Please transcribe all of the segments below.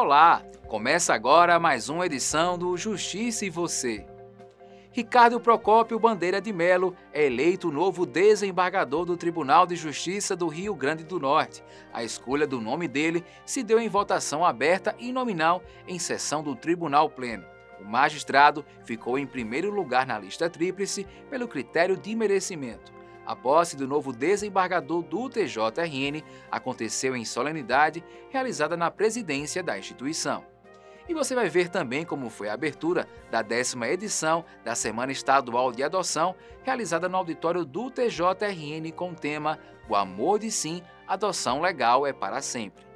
Olá, começa agora mais uma edição do Justiça e Você. Ricardo Procópio Bandeira de Melo é eleito novo desembargador do Tribunal de Justiça do Rio Grande do Norte. A escolha do nome dele se deu em votação aberta e nominal em sessão do Tribunal Pleno. O magistrado ficou em primeiro lugar na lista tríplice pelo critério de merecimento. A posse do novo desembargador do TJRN aconteceu em solenidade realizada na presidência da instituição. E você vai ver também como foi a abertura da décima edição da Semana Estadual de Adoção, realizada no auditório do TJRN com o tema O Amor de Sim, Adoção Legal é para Sempre.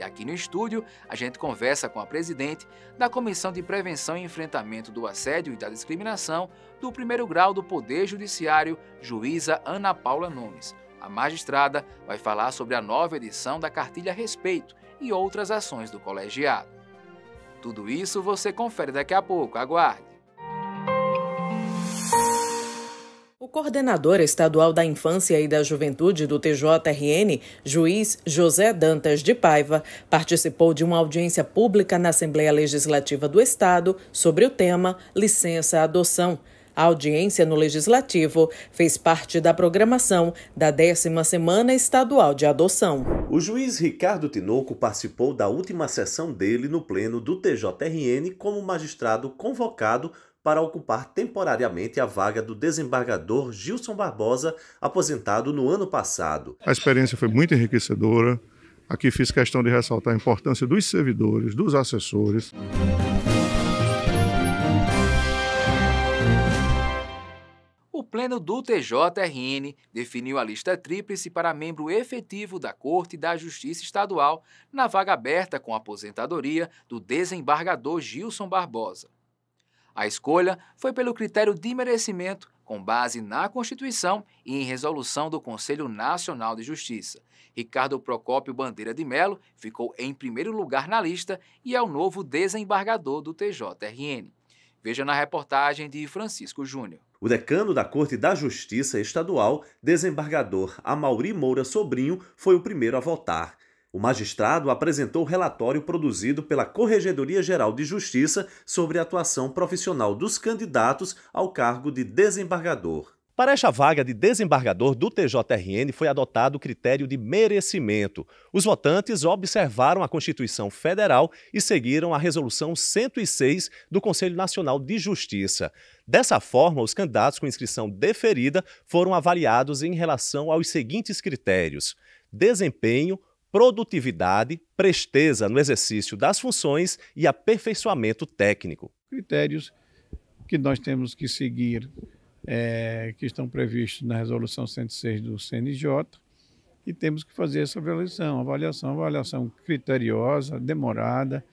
E aqui no estúdio, a gente conversa com a presidente da Comissão de Prevenção e Enfrentamento do Assédio e da Discriminação do primeiro grau do Poder Judiciário, juíza Ana Paula Nunes. A magistrada vai falar sobre a nova edição da Cartilha Respeito e outras ações do colegiado. Tudo isso você confere daqui a pouco, aguarde! coordenador estadual da Infância e da Juventude do TJRN, juiz José Dantas de Paiva, participou de uma audiência pública na Assembleia Legislativa do Estado sobre o tema licença-adoção. A audiência no Legislativo fez parte da programação da décima Semana Estadual de Adoção. O juiz Ricardo Tinoco participou da última sessão dele no pleno do TJRN como magistrado convocado para ocupar temporariamente a vaga do desembargador Gilson Barbosa, aposentado no ano passado. A experiência foi muito enriquecedora. Aqui fiz questão de ressaltar a importância dos servidores, dos assessores. O Pleno do TJRN definiu a lista tríplice para membro efetivo da Corte da Justiça Estadual na vaga aberta com aposentadoria do desembargador Gilson Barbosa. A escolha foi pelo critério de merecimento, com base na Constituição e em resolução do Conselho Nacional de Justiça. Ricardo Procópio Bandeira de Melo ficou em primeiro lugar na lista e é o novo desembargador do TJRN. Veja na reportagem de Francisco Júnior. O decano da Corte da Justiça Estadual, desembargador Amauri Moura Sobrinho, foi o primeiro a votar. O magistrado apresentou relatório produzido pela Corregedoria Geral de Justiça sobre a atuação profissional dos candidatos ao cargo de desembargador. Para esta vaga de desembargador do TJRN foi adotado o critério de merecimento. Os votantes observaram a Constituição Federal e seguiram a Resolução 106 do Conselho Nacional de Justiça. Dessa forma, os candidatos com inscrição deferida foram avaliados em relação aos seguintes critérios: desempenho, produtividade, presteza no exercício das funções e aperfeiçoamento técnico. Critérios que nós temos que seguir, é, que estão previstos na Resolução 106 do CNJ, e temos que fazer essa avaliação, avaliação, avaliação criteriosa, demorada,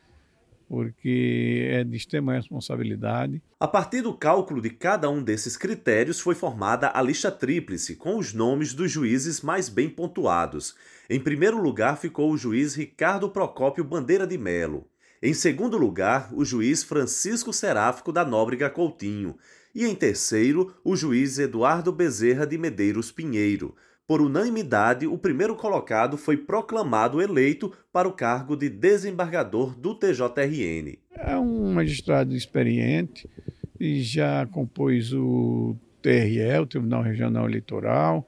porque é de extrema responsabilidade. A partir do cálculo de cada um desses critérios foi formada a lista tríplice com os nomes dos juízes mais bem pontuados. Em primeiro lugar ficou o juiz Ricardo Procópio Bandeira de Melo. Em segundo lugar, o juiz Francisco Seráfico da Nóbrega Coutinho. E em terceiro, o juiz Eduardo Bezerra de Medeiros Pinheiro. Por unanimidade, o primeiro colocado foi proclamado eleito para o cargo de desembargador do TJRN. É um magistrado experiente e já compôs o TRE, o Tribunal Regional Eleitoral,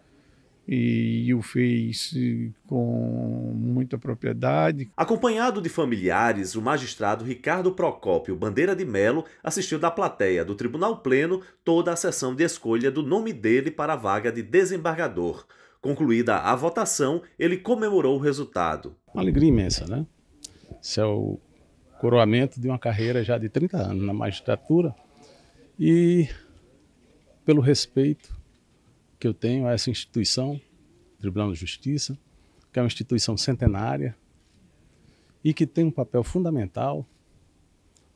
e o fez com muita propriedade. Acompanhado de familiares, o magistrado Ricardo Procópio Bandeira de Melo assistiu da plateia do Tribunal Pleno toda a sessão de escolha do nome dele para a vaga de desembargador. Concluída a votação, ele comemorou o resultado. Uma alegria imensa, né? Esse é o coroamento de uma carreira já de 30 anos na magistratura e pelo respeito que eu tenho a essa instituição, Tribunal de Justiça, que é uma instituição centenária e que tem um papel fundamental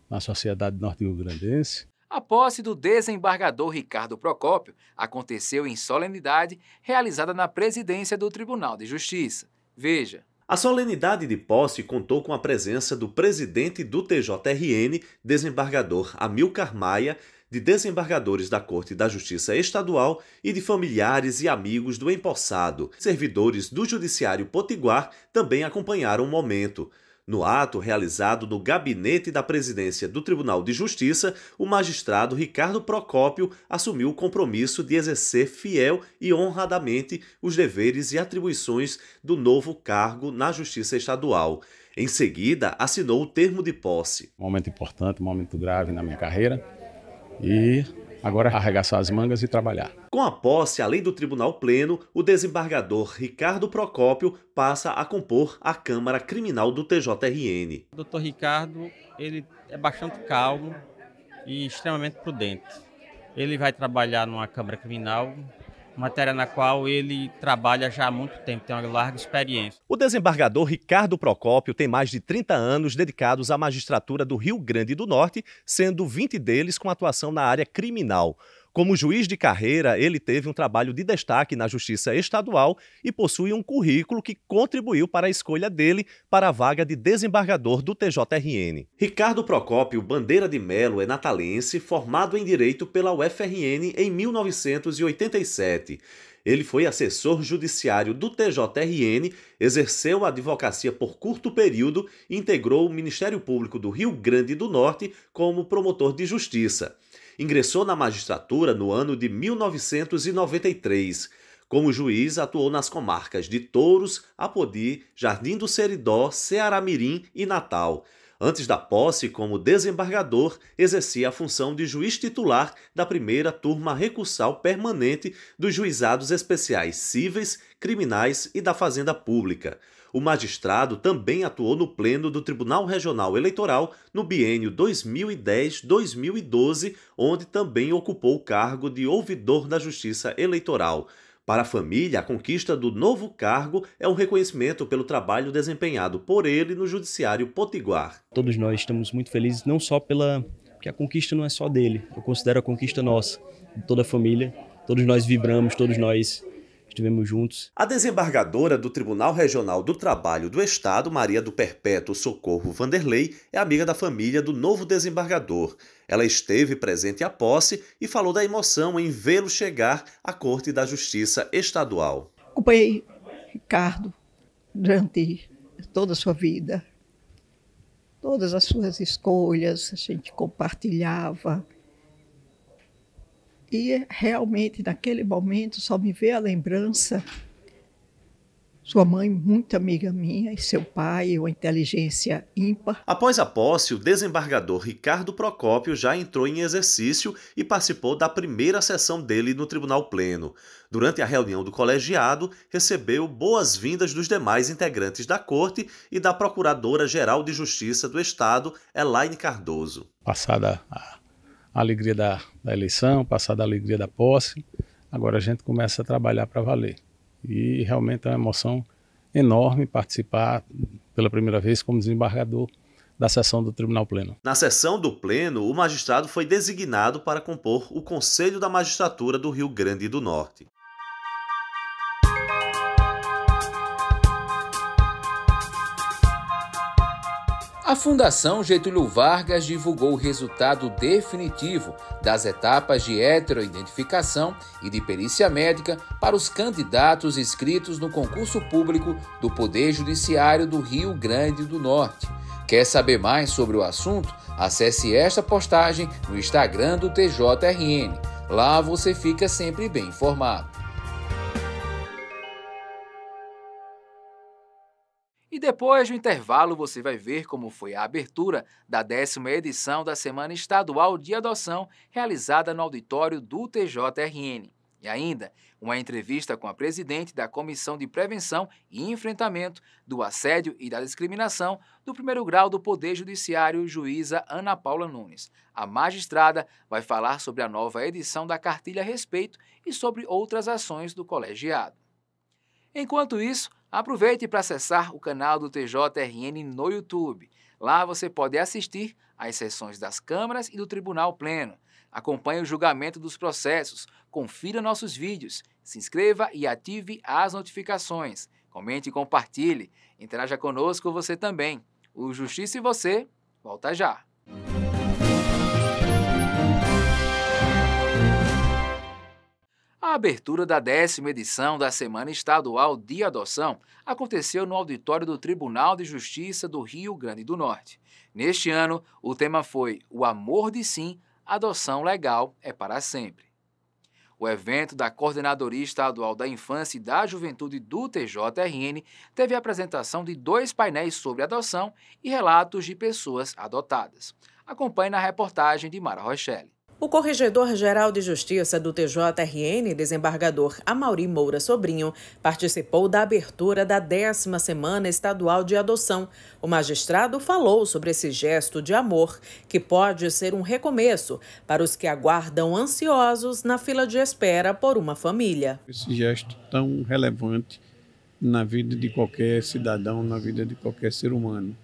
na sociedade norte-rio-grandense a posse do desembargador Ricardo Procópio aconteceu em solenidade realizada na presidência do Tribunal de Justiça. Veja. A solenidade de posse contou com a presença do presidente do TJRN, desembargador Amilcar Maia, de desembargadores da Corte da Justiça Estadual e de familiares e amigos do empossado. Servidores do Judiciário Potiguar também acompanharam o momento. No ato realizado no gabinete da presidência do Tribunal de Justiça, o magistrado Ricardo Procópio assumiu o compromisso de exercer fiel e honradamente os deveres e atribuições do novo cargo na Justiça Estadual. Em seguida, assinou o termo de posse. Um momento importante, um momento grave na minha carreira e Agora arregaçar as mangas e trabalhar. Com a posse, além do Tribunal Pleno, o desembargador Ricardo Procópio passa a compor a Câmara Criminal do TJRN. O doutor Ricardo ele é bastante calmo e extremamente prudente. Ele vai trabalhar numa Câmara Criminal matéria na qual ele trabalha já há muito tempo, tem uma larga experiência. O desembargador Ricardo Procópio tem mais de 30 anos dedicados à magistratura do Rio Grande do Norte, sendo 20 deles com atuação na área criminal. Como juiz de carreira, ele teve um trabalho de destaque na Justiça Estadual e possui um currículo que contribuiu para a escolha dele para a vaga de desembargador do TJRN. Ricardo Procópio Bandeira de Melo é natalense, formado em Direito pela UFRN em 1987. Ele foi assessor judiciário do TJRN, exerceu a advocacia por curto período e integrou o Ministério Público do Rio Grande do Norte como promotor de justiça. Ingressou na magistratura no ano de 1993. Como juiz, atuou nas comarcas de Touros, Apodi, Jardim do Seridó, Ceará Mirim e Natal. Antes da posse, como desembargador, exercia a função de juiz titular da primeira turma recursal permanente dos juizados especiais cíveis, criminais e da Fazenda Pública. O magistrado também atuou no pleno do Tribunal Regional Eleitoral no biênio 2010-2012, onde também ocupou o cargo de ouvidor da Justiça Eleitoral. Para a família, a conquista do novo cargo é um reconhecimento pelo trabalho desempenhado por ele no judiciário potiguar. Todos nós estamos muito felizes não só pela porque a conquista não é só dele, eu considero a conquista nossa, de toda a família. Todos nós vibramos, todos nós estivemos juntos. A desembargadora do Tribunal Regional do Trabalho do Estado, Maria do Perpétuo Socorro Vanderlei, é amiga da família do novo desembargador. Ela esteve presente à posse e falou da emoção em vê-lo chegar à Corte da Justiça Estadual. Acompanhei Ricardo durante toda a sua vida, todas as suas escolhas, a gente compartilhava. E realmente, naquele momento, só me veio a lembrança sua mãe, muito amiga minha, e seu pai, uma inteligência ímpar. Após a posse, o desembargador Ricardo Procópio já entrou em exercício e participou da primeira sessão dele no Tribunal Pleno. Durante a reunião do colegiado, recebeu boas-vindas dos demais integrantes da Corte e da Procuradora-Geral de Justiça do Estado, Elaine Cardoso. Passada a alegria da, da eleição, passada a alegria da posse, agora a gente começa a trabalhar para valer. E realmente é uma emoção enorme participar pela primeira vez como desembargador da sessão do Tribunal Pleno. Na sessão do Pleno, o magistrado foi designado para compor o Conselho da Magistratura do Rio Grande do Norte. A Fundação Getúlio Vargas divulgou o resultado definitivo das etapas de heteroidentificação e de perícia médica para os candidatos inscritos no concurso público do Poder Judiciário do Rio Grande do Norte. Quer saber mais sobre o assunto? Acesse esta postagem no Instagram do TJRN. Lá você fica sempre bem informado. depois do intervalo você vai ver como foi a abertura da décima edição da Semana Estadual de Adoção, realizada no auditório do TJRN. E ainda, uma entrevista com a presidente da Comissão de Prevenção e Enfrentamento do Assédio e da Discriminação do primeiro grau do Poder Judiciário, juíza Ana Paula Nunes. A magistrada vai falar sobre a nova edição da Cartilha Respeito e sobre outras ações do colegiado. Enquanto isso, aproveite para acessar o canal do TJRN no YouTube. Lá você pode assistir às sessões das câmaras e do Tribunal Pleno. Acompanhe o julgamento dos processos, confira nossos vídeos, se inscreva e ative as notificações. Comente e compartilhe. Interaja conosco você também. O Justiça e Você volta já! A abertura da décima edição da Semana Estadual de Adoção aconteceu no auditório do Tribunal de Justiça do Rio Grande do Norte. Neste ano, o tema foi O Amor de Sim, Adoção Legal é para Sempre. O evento da Coordenadoria Estadual da Infância e da Juventude do TJRN teve a apresentação de dois painéis sobre adoção e relatos de pessoas adotadas. Acompanhe na reportagem de Mara Rochelle. O Corregedor-Geral de Justiça do TJRN, desembargador Amauri Moura Sobrinho, participou da abertura da décima semana estadual de adoção. O magistrado falou sobre esse gesto de amor, que pode ser um recomeço para os que aguardam ansiosos na fila de espera por uma família. Esse gesto tão relevante na vida de qualquer cidadão, na vida de qualquer ser humano.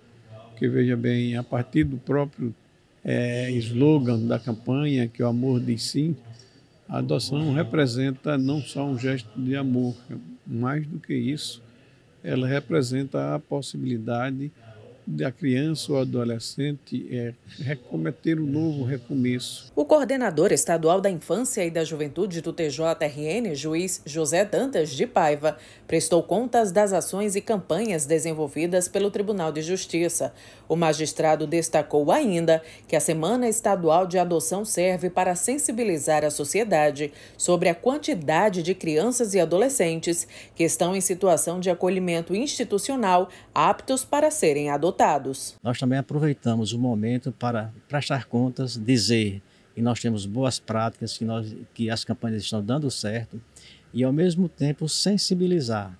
que veja bem, a partir do próprio é, slogan da campanha, que é o amor diz sim, a adoção representa não só um gesto de amor, mais do que isso, ela representa a possibilidade de da criança ou adolescente é recometer um novo recomeço. O coordenador estadual da Infância e da Juventude do TJRN, juiz José Dantas de Paiva, prestou contas das ações e campanhas desenvolvidas pelo Tribunal de Justiça. O magistrado destacou ainda que a Semana Estadual de Adoção serve para sensibilizar a sociedade sobre a quantidade de crianças e adolescentes que estão em situação de acolhimento institucional aptos para serem adotados resultados. Nós também aproveitamos o momento para prestar contas, dizer que nós temos boas práticas, que, nós, que as campanhas estão dando certo e, ao mesmo tempo, sensibilizar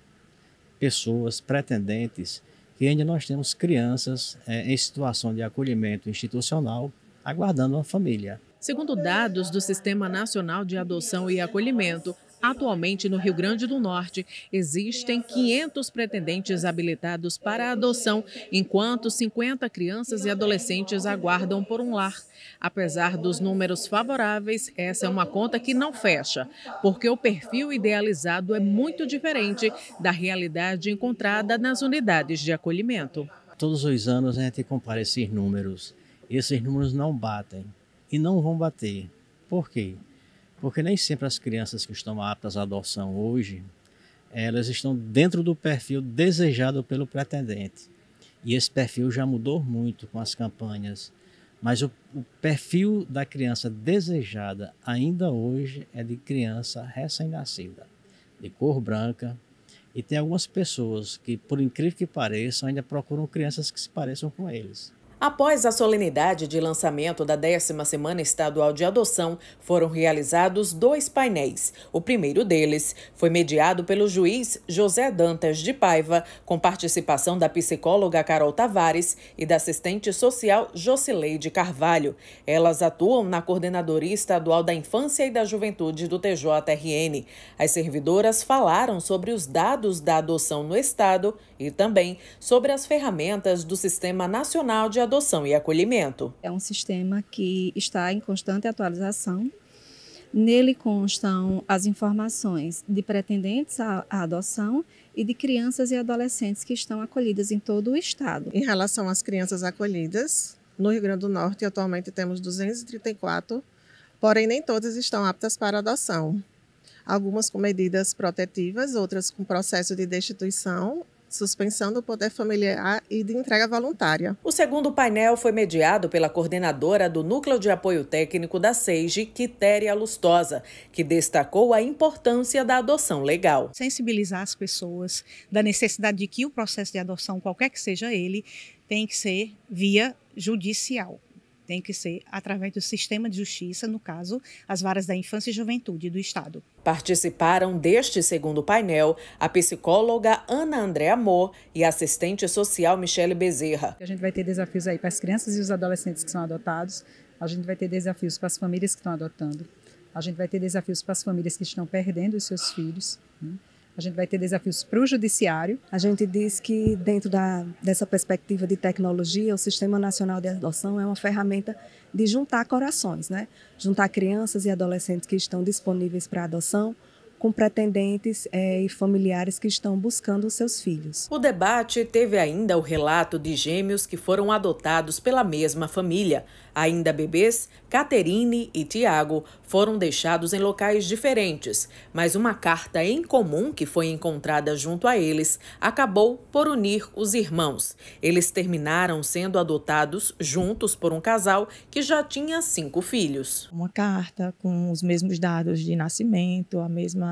pessoas, pretendentes, que ainda nós temos crianças é, em situação de acolhimento institucional aguardando uma família. Segundo dados do Sistema Nacional de Adoção e Acolhimento, Atualmente, no Rio Grande do Norte, existem 500 pretendentes habilitados para adoção, enquanto 50 crianças e adolescentes aguardam por um lar. Apesar dos números favoráveis, essa é uma conta que não fecha, porque o perfil idealizado é muito diferente da realidade encontrada nas unidades de acolhimento. Todos os anos a gente compara esses números. Esses números não batem e não vão bater. Por quê? Porque nem sempre as crianças que estão aptas à adoção hoje, elas estão dentro do perfil desejado pelo pretendente. E esse perfil já mudou muito com as campanhas. Mas o, o perfil da criança desejada ainda hoje é de criança recém-nascida, de cor branca. E tem algumas pessoas que, por incrível que pareçam, ainda procuram crianças que se pareçam com eles. Após a solenidade de lançamento da décima Semana Estadual de Adoção, foram realizados dois painéis. O primeiro deles foi mediado pelo juiz José Dantas de Paiva, com participação da psicóloga Carol Tavares e da assistente social Jocileide Carvalho. Elas atuam na Coordenadoria Estadual da Infância e da Juventude do TJRN. As servidoras falaram sobre os dados da adoção no Estado e também sobre as ferramentas do Sistema Nacional de Adoção adoção e acolhimento. É um sistema que está em constante atualização. Nele constam as informações de pretendentes à, adoção e de crianças e adolescentes que estão acolhidas em todo o estado. Em relação às crianças acolhidas, no Rio Grande do Norte atualmente temos 234, porém nem todas estão aptas para adoção. Algumas com medidas protetivas, outras com processo de destituição suspensão do poder familiar e de entrega voluntária. O segundo painel foi mediado pela coordenadora do Núcleo de Apoio Técnico da SEIG, Quitéria Lustosa, que destacou a importância da adoção legal. Sensibilizar as pessoas da necessidade de que o processo de adoção, qualquer que seja ele, tem que ser via judicial tem que ser através do sistema de justiça, no caso, as varas da infância e juventude do Estado. Participaram deste segundo painel a psicóloga Ana André Amor e a assistente social Michele Bezerra. A gente vai ter desafios aí para as crianças e os adolescentes que são adotados, a gente vai ter desafios para as famílias que estão adotando, a gente vai ter desafios para as famílias que estão perdendo os seus filhos. Né? A gente vai ter desafios para o judiciário. A gente diz que, dentro da, dessa perspectiva de tecnologia, o Sistema Nacional de Adoção é uma ferramenta de juntar corações, né? Juntar crianças e adolescentes que estão disponíveis para adoção com pretendentes é, e familiares que estão buscando seus filhos. O debate teve ainda o relato de gêmeos que foram adotados pela mesma família. Ainda bebês, Caterine e Tiago foram deixados em locais diferentes, mas uma carta em comum que foi encontrada junto a eles acabou por unir os irmãos. Eles terminaram sendo adotados juntos por um casal que já tinha cinco filhos. Uma carta com os mesmos dados de nascimento, a mesma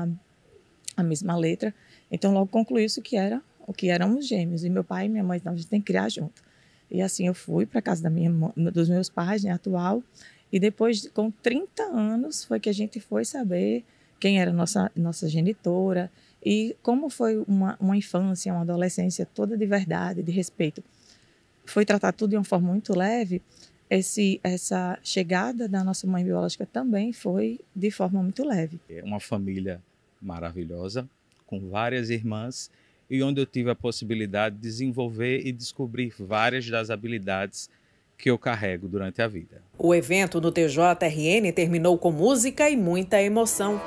a mesma letra. Então logo concluiu isso que era o que éramos gêmeos. E meu pai e minha mãe, não, a gente tem que criar junto. E assim eu fui para casa da minha dos meus pais, né, atual, e depois com 30 anos foi que a gente foi saber quem era nossa nossa genitora e como foi uma, uma infância, uma adolescência toda de verdade, de respeito. Foi tratar tudo de uma forma muito leve. Esse, essa chegada da nossa mãe biológica também foi de forma muito leve. É uma família maravilhosa, com várias irmãs, e onde eu tive a possibilidade de desenvolver e descobrir várias das habilidades que eu carrego durante a vida. O evento no TJRN terminou com música e muita emoção.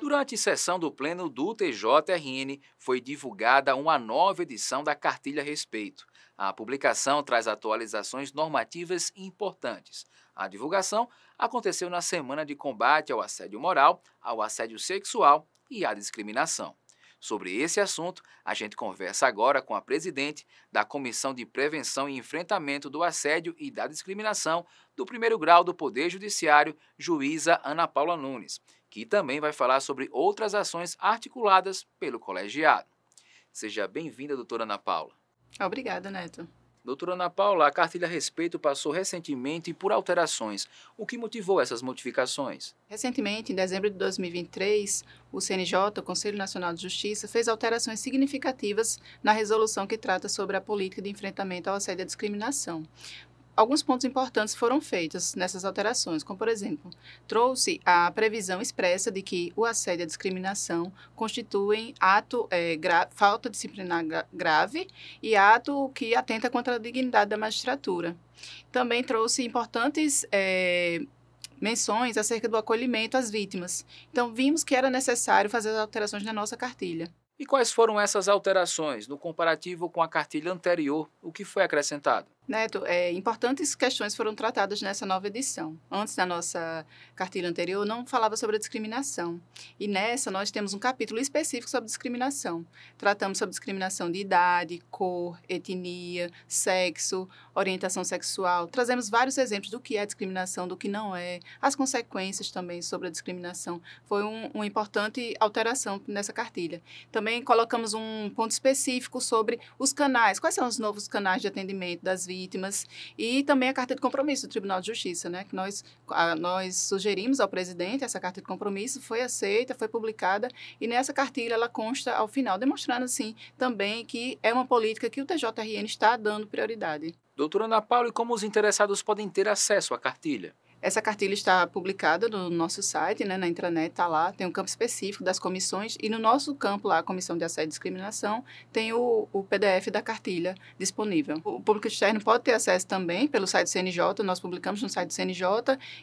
Durante sessão do pleno do TJRN, foi divulgada uma nova edição da Cartilha Respeito. A publicação traz atualizações normativas importantes. A divulgação aconteceu na semana de combate ao assédio moral, ao assédio sexual e à discriminação. Sobre esse assunto, a gente conversa agora com a presidente da Comissão de Prevenção e Enfrentamento do Assédio e da Discriminação do primeiro grau do Poder Judiciário, juíza Ana Paula Nunes, que também vai falar sobre outras ações articuladas pelo colegiado. Seja bem-vinda, doutora Ana Paula. Obrigada, Neto. Doutora Ana Paula, a cartilha a respeito passou recentemente por alterações. O que motivou essas modificações? Recentemente, em dezembro de 2023, o CNJ, o Conselho Nacional de Justiça, fez alterações significativas na resolução que trata sobre a política de enfrentamento ao assédio e à discriminação alguns pontos importantes foram feitos nessas alterações, como, por exemplo, trouxe a previsão expressa de que o assédio e a discriminação constituem ato é, gra falta disciplinar gra grave e ato que atenta contra a dignidade da magistratura. Também trouxe importantes é, menções acerca do acolhimento às vítimas. Então, vimos que era necessário fazer as alterações na nossa cartilha. E quais foram essas alterações no comparativo com a cartilha anterior? O que foi acrescentado? Neto, né, é, importantes questões foram tratadas nessa nova edição. Antes, na nossa cartilha anterior, não falava sobre a discriminação. E nessa, nós temos um capítulo específico sobre discriminação. Tratamos sobre discriminação de idade, cor, etnia, sexo, orientação sexual. Trazemos vários exemplos do que é discriminação, do que não é, as consequências também sobre a discriminação. Foi um, uma importante alteração nessa cartilha. Também colocamos um ponto específico sobre os canais. Quais são os novos canais de atendimento das vítimas? vítimas e também a carta de compromisso do Tribunal de Justiça, né? Que nós, a, nós sugerimos ao presidente essa carta de compromisso, foi aceita, foi publicada e nessa cartilha ela consta ao final, demonstrando assim também que é uma política que o TJRN está dando prioridade. Doutora Ana Paula, e como os interessados podem ter acesso à cartilha? Essa cartilha está publicada no nosso site, né, na intranet, está lá, tem um campo específico das comissões, e no nosso campo lá, a Comissão de Assédio e Discriminação, tem o, o PDF da cartilha disponível. O público externo pode ter acesso também pelo site do CNJ, nós publicamos no site do CNJ,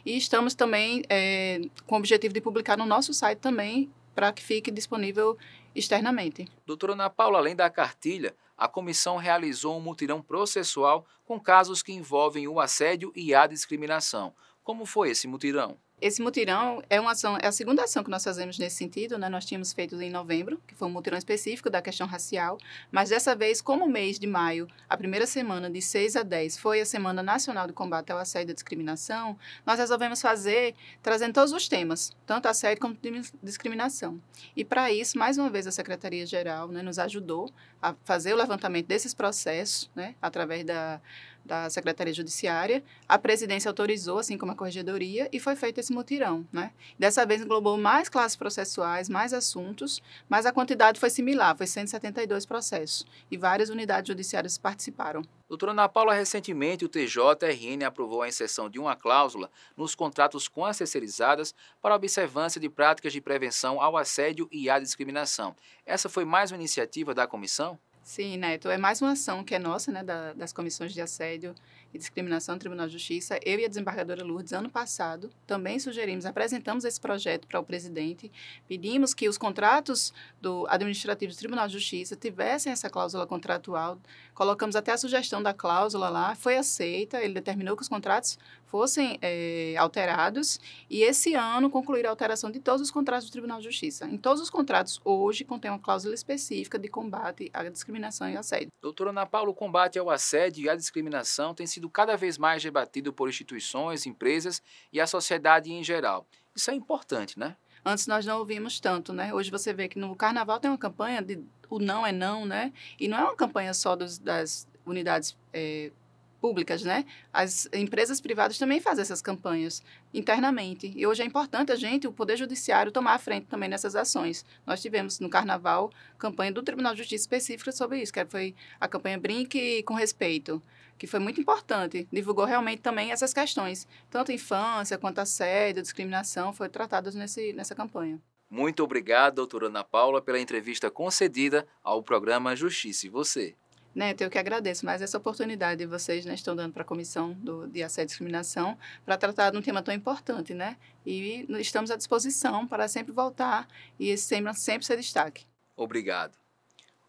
e estamos também é, com o objetivo de publicar no nosso site também, para que fique disponível externamente. Doutora Ana Paula, além da cartilha, a comissão realizou um mutirão processual com casos que envolvem o assédio e a discriminação. Como foi esse mutirão? Esse mutirão é uma ação, é a segunda ação que nós fazemos nesse sentido, né? Nós tínhamos feito em novembro, que foi um mutirão específico da questão racial, mas dessa vez, como o mês de maio, a primeira semana de 6 a 10 foi a Semana Nacional de Combate ao Assédio e à Discriminação, nós resolvemos fazer trazendo todos os temas, tanto assédio como discriminação. E para isso, mais uma vez a Secretaria Geral, né, nos ajudou a fazer o levantamento desses processos, né, através da da Secretaria Judiciária, a presidência autorizou, assim como a corregedoria, e foi feito esse mutirão. Né? Dessa vez englobou mais classes processuais, mais assuntos, mas a quantidade foi similar, foi 172 processos, e várias unidades judiciárias participaram. Doutora Ana Paula, recentemente o TJRN aprovou a inserção de uma cláusula nos contratos com as terceirizadas para observância de práticas de prevenção ao assédio e à discriminação. Essa foi mais uma iniciativa da comissão? Sim, Neto, é mais uma ação que é nossa, né, da, das comissões de assédio, e Discriminação no Tribunal de Justiça, eu e a desembargadora Lourdes, ano passado, também sugerimos, apresentamos esse projeto para o presidente, pedimos que os contratos do administrativo do Tribunal de Justiça tivessem essa cláusula contratual, colocamos até a sugestão da cláusula lá, foi aceita, ele determinou que os contratos fossem é, alterados e esse ano concluir a alteração de todos os contratos do Tribunal de Justiça. Em todos os contratos, hoje, contém uma cláusula específica de combate à discriminação e assédio. Doutora Ana Paula, o combate ao assédio e à discriminação tem sido sido cada vez mais debatido por instituições, empresas e a sociedade em geral. Isso é importante, né? Antes nós não ouvimos tanto, né? Hoje você vê que no carnaval tem uma campanha de o não é não, né? E não é uma campanha só dos, das unidades é, públicas, né? As empresas privadas também fazem essas campanhas internamente. E hoje é importante a gente, o Poder Judiciário, tomar a frente também nessas ações. Nós tivemos no Carnaval campanha do Tribunal de Justiça específica sobre isso, que foi a campanha Brinque com Respeito que foi muito importante. Divulgou realmente também essas questões, tanto a infância quanto assédio, discriminação, foram tratadas nesse, nessa campanha. Muito obrigado, doutora Ana Paula, pela entrevista concedida ao programa Justiça e Você. Neto, eu que agradeço mais essa oportunidade que vocês né, estão dando para a Comissão do, de Assédio e Discriminação para tratar de um tema tão importante, né? E estamos à disposição para sempre voltar e esse tema sempre ser destaque. Obrigado.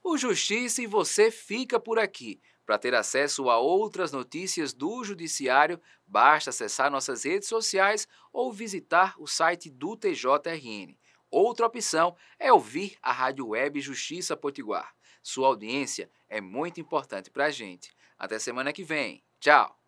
O Justiça e Você fica por aqui. Para ter acesso a outras notícias do Judiciário, basta acessar nossas redes sociais ou visitar o site do TJRN. Outra opção é ouvir a Rádio Web Justiça Potiguar. Sua audiência é muito importante para a gente. Até semana que vem. Tchau!